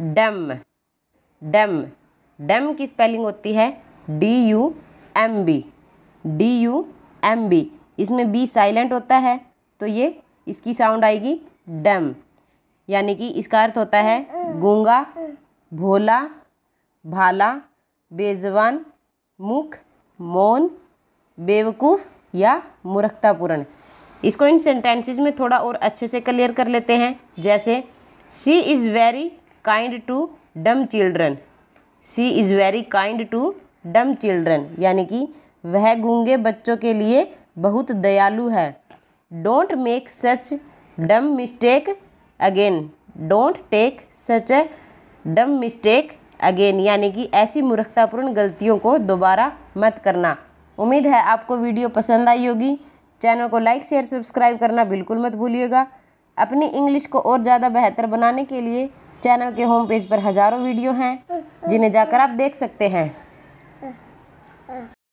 डम डम डम की स्पेलिंग होती है D U M B D U M B इसमें बी साइलेंट होता है तो ये इसकी साउंड आएगी डम यानी कि इसका अर्थ होता है गूंगा भोला भाला बेज़वान मुख मौन बेवकूफ़ या मूर्खतापूर्ण इसको इन सेंटेंसेस में थोड़ा और अच्छे से क्लियर कर लेते हैं जैसे she is very kind to dumb children she is very kind to dumb children यानी कि वह गूंगे बच्चों के लिए बहुत दयालु है don't make such dumb mistake again don't take such a dumb mistake again यानी कि ऐसी मूर्खतापूर्ण गलतियों को दोबारा मत करना उम्मीद है आपको वीडियो पसंद आई होगी चैनल को लाइक शेयर सब्सक्राइब करना बिल्कुल मत भूलिएगा अपनी इंग्लिश को और ज़्यादा बेहतर बनाने के लिए चैनल के होम पेज पर हजारों वीडियो हैं जिन्हें जाकर आप देख सकते हैं